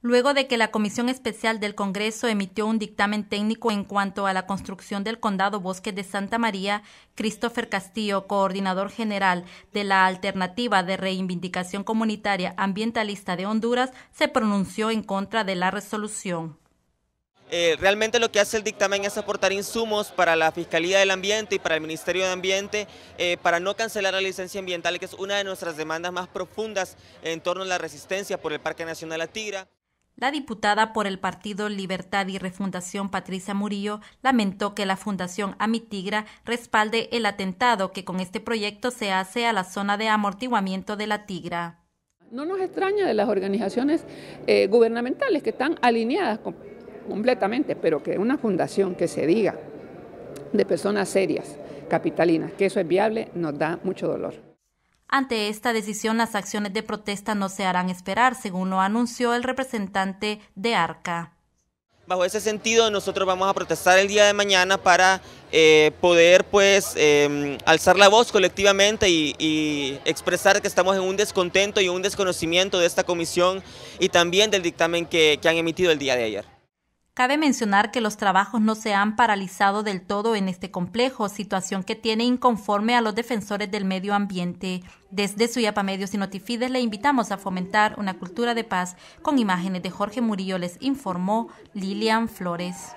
Luego de que la Comisión Especial del Congreso emitió un dictamen técnico en cuanto a la construcción del condado Bosque de Santa María, Christopher Castillo, coordinador general de la Alternativa de Reivindicación Comunitaria Ambientalista de Honduras, se pronunció en contra de la resolución. Eh, realmente lo que hace el dictamen es aportar insumos para la Fiscalía del Ambiente y para el Ministerio de Ambiente eh, para no cancelar la licencia ambiental, que es una de nuestras demandas más profundas en torno a la resistencia por el Parque Nacional La Tigra. La diputada por el Partido Libertad y Refundación Patricia Murillo lamentó que la Fundación Amitigra respalde el atentado que con este proyecto se hace a la zona de amortiguamiento de la Tigra. No nos extraña de las organizaciones eh, gubernamentales que están alineadas completamente, pero que una fundación que se diga de personas serias, capitalinas, que eso es viable, nos da mucho dolor. Ante esta decisión, las acciones de protesta no se harán esperar, según lo anunció el representante de ARCA. Bajo ese sentido, nosotros vamos a protestar el día de mañana para eh, poder pues em, alzar la voz colectivamente y, expresar que estamos en un descontento y un desconocimiento de esta comisión y también del dictamen que han emitido el día de ayer. Cabe mencionar que los trabajos no se han paralizado del todo en este complejo, situación que tiene inconforme a los defensores del medio ambiente. Desde Suyapa Medios y Notifides le invitamos a fomentar una cultura de paz con imágenes de Jorge Murillo, les informó Lilian Flores.